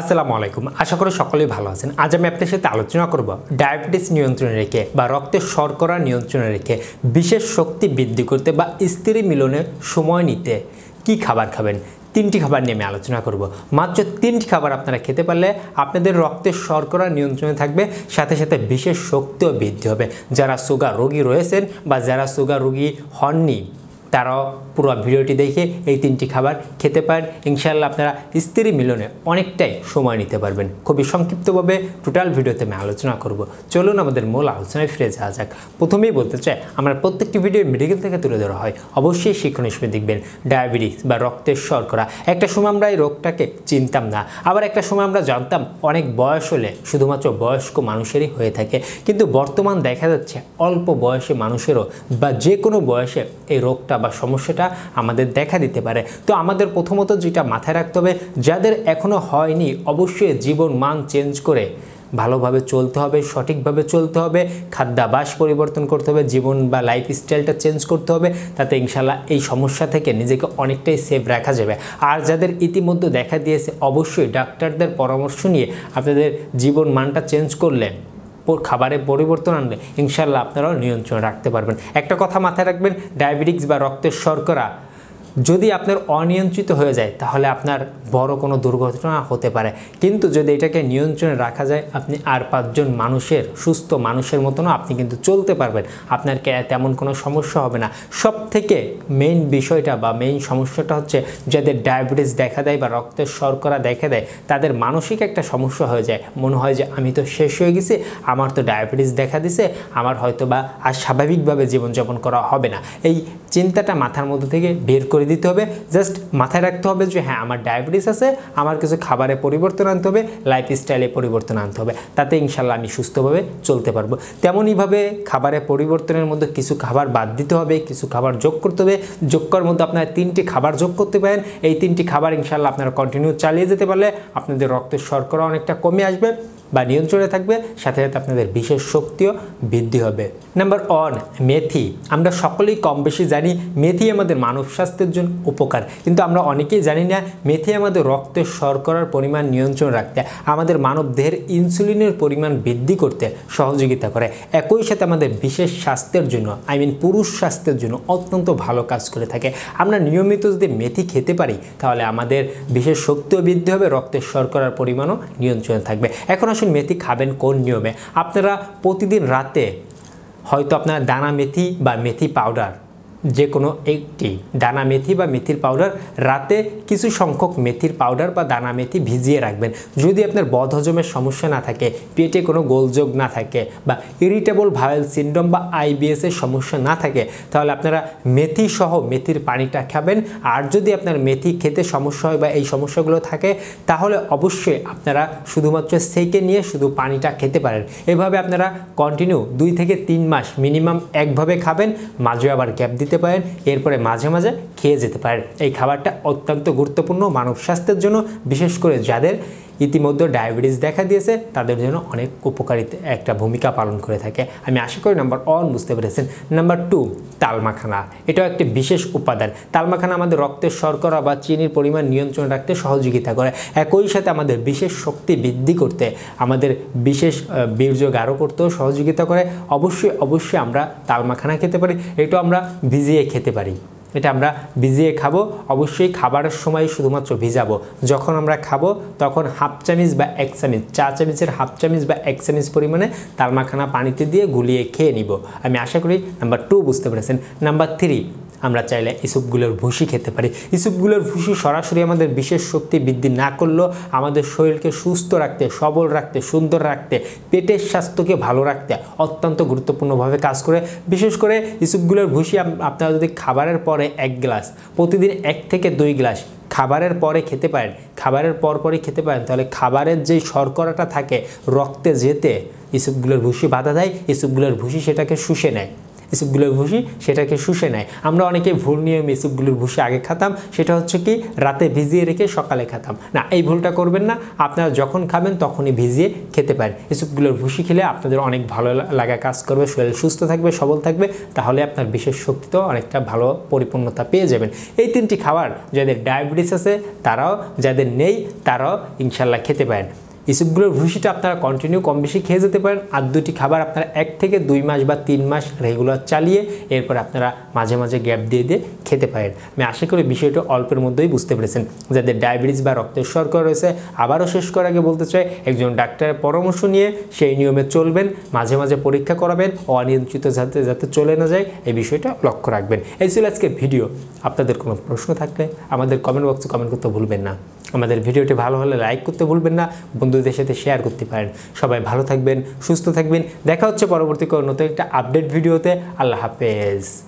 আসসালামু আলাইকুম আশা করি সকলেই ভালো আছেন আজ আমি আপনার সাথে আলোচনা করব ডায়াবেটিস নিয়ন্ত্রণে রেখে বা রক্তের শর্করা নিয়ন্ত্রণে রেখে বিশেষ শক্তি বৃদ্ধি করতে বা স্ত্রী মিলনে সময় নিতে কি খাবার খাবেন তিনটি খাবার নিয়ে আমি আলোচনা করব মাত্র তিনটি খাবার আপনারা খেতে পারলে আপনাদের রক্তের শর্করা নিয়ন্ত্রণে থাকবে সাথে সাথে বিশেষ শক্তিও বৃদ্ধি হবে যারা সুগার রোগী রয়েছেন বা যারা সুগার রোগী হননি তারাও পুরো ভিডিওটি দেখে এই তিনটি খাবার খেতে পারেন ইনশাল্লাহ আপনারা স্ত্রী মিলনে অনেকটাই সময় নিতে পারবেন খুবই সংক্ষিপ্তভাবে টোটাল ভিডিওতে আমি আলোচনা করব চলুন আমাদের মূল আলোচনায় ফিরে যাওয়া যাক প্রথমেই বলতে চাই আমরা প্রত্যেকটি ভিডিও মেডিকেল থেকে তুলে ধরা হয় অবশ্যই শিক্ষণ হিসেবে দেখবেন ডায়াবেটিস বা রক্তের শর্করা একটা সময় আমরা এই রোগটাকে চিনতাম না আবার একটা সময় আমরা জানতাম অনেক বয়স হলে শুধুমাত্র বয়স্ক মানুষেরই হয়ে থাকে কিন্তু বর্তমান দেখা যাচ্ছে অল্প বয়সে মানুষেরও বা যে কোনো বয়সে এই রোগটা বা সমস্যাটা আমাদের দেখা দিতে পারে তো আমাদের প্রথমত যেটা মাথায় রাখতে হবে যাদের এখনও হয়নি অবশ্যই জীবন মান চেঞ্জ করে ভালোভাবে চলতে হবে সঠিকভাবে চলতে হবে খাদ্যাভাস পরিবর্তন করতে হবে জীবন বা লাইফস্টাইলটা চেঞ্জ করতে হবে তাতে ইনশাল্লাহ এই সমস্যা থেকে নিজেকে অনেকটাই সেফ রাখা যাবে আর যাদের ইতিমধ্যে দেখা দিয়েছে অবশ্যই ডাক্তারদের পরামর্শ নিয়ে আপনাদের জীবন মানটা চেঞ্জ করলেন খাবারে পরিবর্তন আনলে ইনশাল্লাহ আপনারাও নিয়ন্ত্রণ রাখতে পারবেন একটা কথা মাথায় রাখবেন ডায়াবেটিক্স বা রক্তের শর্করা যদি আপনার অনিয়ন্ত্রিত হয়ে যায় তাহলে আপনার বড় কোনো দুর্ঘটনা হতে পারে কিন্তু যদি এটাকে নিয়ন্ত্রণে রাখা যায় আপনি আর পাঁচজন মানুষের সুস্থ মানুষের মতনও আপনি কিন্তু চলতে পারবেন আপনার তেমন কোনো সমস্যা হবে না সব থেকে মেইন বিষয়টা বা মেইন সমস্যাটা হচ্ছে যাদের ডায়াবেটিস দেখা দেয় বা রক্তের শর্করা দেখা দেয় তাদের মানসিক একটা সমস্যা হয়ে যায় মনে হয় যে আমি তো শেষ হয়ে গেছি আমার তো ডায়াবেটিস দেখা দিছে আমার হয়তো বা আর স্বাভাবিকভাবে জীবনযাপন করা হবে না এই চিন্তাটা মাথার মধ্যে থেকে বের করে করে দিতে হবে জাস্ট মাথায় রাখতে হবে যে হ্যাঁ আমার ডায়াবেটিস আছে আমার কিছু খাবারে পরিবর্তন আনতে হবে লাইফস্টাইলে পরিবর্তন আনতে হবে তাতে ইনশাল্লাহ আমি সুস্থভাবে চলতে পারবো তেমনইভাবে খাবারে পরিবর্তনের মধ্যে কিছু খাবার বাদ দিতে হবে কিছু খাবার যোগ করতে হবে যোগ করার মধ্যে আপনারা তিনটি খাবার যোগ করতে পারেন এই তিনটি খাবার ইনশাল্লাহ আপনারা কন্টিনিউ চালিয়ে যেতে পারলে আপনাদের রক্তের শর্করা অনেকটা কমে আসবে বা নিয়ন্ত্রণে থাকবে সাথে সাথে আপনাদের বিশেষ শক্তিও বৃদ্ধি হবে নাম্বার ওয়ান মেথি আমরা সকলেই কম বেশি জানি মেথি আমাদের মানব স্বাস্থ্যের স্বাস্থ্যের জন্য উপকার কিন্তু আমরা অনেকেই জানি না মেথি আমাদের রক্তের শর্করার পরিমাণ নিয়ন্ত্রণ রাখতে আমাদের মানব দেহের ইনসুলিনের পরিমাণ বৃদ্ধি করতে সহযোগিতা করে একই সাথে আমাদের বিশেষ স্বাস্থ্যের জন্য আই মিন পুরুষ স্বাস্থ্যের জন্য অত্যন্ত ভালো কাজ করে থাকে আমরা নিয়মিত যদি মেথি খেতে পারি তাহলে আমাদের বিশেষ শক্তিও বৃদ্ধি হবে রক্তের শর্করার পরিমাণও নিয়ন্ত্রণে থাকবে এখন আসুন মেথি খাবেন কোন নিয়মে আপনারা প্রতিদিন রাতে হয়তো আপনারা দানা মেথি বা মেথি পাউডার যে কোনো একটি দানা মেথি বা মেথির পাউডার রাতে কিছু সংখ্যক মেথির পাউডার বা দানা মেথি ভিজিয়ে রাখবেন যদি আপনার বদ হজমের সমস্যা না থাকে পেটে কোনো গোলযোগ না থাকে বা ইরিটেবল ভাওয়েল সিন্ড্রোম বা আইবিএসের সমস্যা না থাকে তাহলে আপনারা মেথি সহ মেথির পানিটা খাবেন আর যদি আপনার মেথি খেতে সমস্যা হয় বা এই সমস্যাগুলো থাকে তাহলে অবশ্যই আপনারা শুধুমাত্র সেকে নিয়ে শুধু পানিটা খেতে পারেন এভাবে আপনারা কন্টিনিউ দুই থেকে তিন মাস মিনিমাম একভাবে খাবেন মাঝে আবার গ্যাপ দিতে নিতে পারেন এরপরে মাঝে মাঝে খেয়ে যেতে পারেন এই খাবারটা অত্যন্ত গুরুত্বপূর্ণ মানব স্বাস্থ্যের জন্য বিশেষ করে যাদের ইতিমধ্যে ডায়াবেটিস দেখা দিয়েছে তাদের জন্য অনেক উপকারিত একটা ভূমিকা পালন করে থাকে আমি আশা করি নাম্বার ওয়ান বুঝতে পেরেছেন নাম্বার টু তালমাখানা এটাও একটি বিশেষ উপাদান তালমাখানা আমাদের রক্তের শর্করা বা চিনির পরিমাণ নিয়ন্ত্রণ রাখতে সহযোগিতা করে একই সাথে আমাদের বিশেষ শক্তি বৃদ্ধি করতে আমাদের বিশেষ বীর্য গাঢ় করতেও সহযোগিতা করে অবশ্যই অবশ্যই আমরা তালমাখানা খেতে পারি এটাও আমরা ভিজিয়ে খেতে পারি এটা আমরা ভিজিয়ে খাবো অবশ্যই খাবারের সময় শুধুমাত্র ভিজাবো যখন আমরা খাবো তখন হাফ চামিচ বা এক চামিচ চা চামিচের হাফ চামিচ বা এক চামিচ পরিমাণে তার মাখানা পানিতে দিয়ে গুলিয়ে খেয়ে নিব আমি আশা করি নাম্বার টু বুঝতে পেরেছেন নাম্বার থ্রি আমরা চাইলে ইসুপগুলোর ভুসি খেতে পারি ইসুপগুলোর ভুসি সরাসরি আমাদের বিশেষ শক্তি বৃদ্ধি না করলেও আমাদের শরীরকে সুস্থ রাখতে সবল রাখতে সুন্দর রাখতে পেটের স্বাস্থ্যকে ভালো রাখতে অত্যন্ত গুরুত্বপূর্ণভাবে কাজ করে বিশেষ করে ইসুপগুলোর ভুসি আপনারা যদি খাবারের পরে এক গ্লাস প্রতিদিন এক থেকে দুই গ্লাস খাবারের পরে খেতে পারেন খাবারের পর পরই খেতে পারেন তাহলে খাবারের যেই শর্করাটা থাকে রক্তে যেতে ইসুপগুলোর ভুসি বাধা দেয় ইসুপগুলোর ভুসি সেটাকে শুষে নেয় ইসুপগুলোর ভুষি সেটাকে শুষে নেয় আমরা অনেকে ভুল নিয়ম ইসুপগুলোর ভুষি আগে খাতাম সেটা হচ্ছে কি রাতে ভিজিয়ে রেখে সকালে খাতাম না এই ভুলটা করবেন না আপনারা যখন খাবেন তখনই ভিজিয়ে খেতে পারেন ইসুপগুলোর ভুষি খেলে আপনাদের অনেক ভালো লাগা কাজ করবে শরীর সুস্থ থাকবে সবল থাকবে তাহলে আপনার বিশেষ শক্তিতেও অনেকটা ভালো পরিপূর্ণতা পেয়ে যাবেন এই তিনটি খাবার যাদের ডায়াবেটিস আছে তারাও যাদের নেই তারাও ইনশাল্লাহ খেতে পারেন এসবগুলোর ভুষিটা আপনারা কন্টিনিউ কম বেশি খেয়ে যেতে পারেন আর দুটি খাবার আপনারা এক থেকে দুই মাস বা তিন মাস রেগুলার চালিয়ে এরপর আপনারা মাঝে মাঝে গ্যাপ দিয়ে দিয়ে খেতে পারেন আমি আশা করি বিষয়টা অল্পের মধ্যেই বুঝতে পেরেছেন যাদের ডায়াবেটিস বা রক্তের সরকার রয়েছে আবারও শেষ করার আগে বলতে চাই একজন ডাক্তারের পরামর্শ নিয়ে সেই নিয়মে চলবেন মাঝে মাঝে পরীক্ষা করাবেন অনিয়ন্ত্রিত যাতে যাতে চলে না যায় এই বিষয়টা লক্ষ্য রাখবেন এই ছিল আজকে ভিডিও আপনাদের কোনো প্রশ্ন থাকলে আমাদের কমেন্ট বক্সে কমেন্ট করতে ভুলবেন না আমাদের ভিডিওটি ভালো হলে লাইক করতে ভুলবেন না বন্ধুদের সাথে শেয়ার করতে পারেন সবাই ভালো থাকবেন সুস্থ থাকবেন দেখা হচ্ছে পরবর্তী কোনো একটা আপডেট ভিডিওতে আল্লাহ হাফেজ